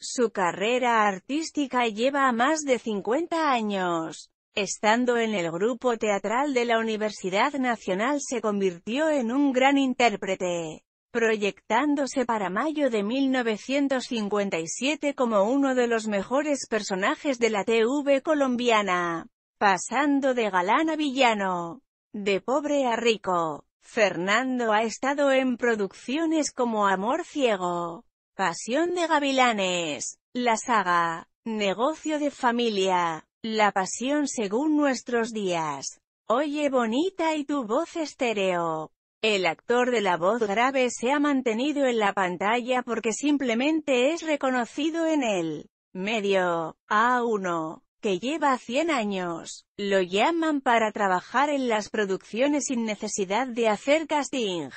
Su carrera artística lleva más de 50 años. Estando en el grupo teatral de la Universidad Nacional se convirtió en un gran intérprete, proyectándose para mayo de 1957 como uno de los mejores personajes de la TV colombiana, pasando de galán a villano, de pobre a rico. Fernando ha estado en producciones como Amor Ciego, Pasión de Gavilanes. La saga. Negocio de familia. La pasión según nuestros días. Oye bonita y tu voz estéreo. El actor de la voz grave se ha mantenido en la pantalla porque simplemente es reconocido en el medio A1, que lleva 100 años. Lo llaman para trabajar en las producciones sin necesidad de hacer casting.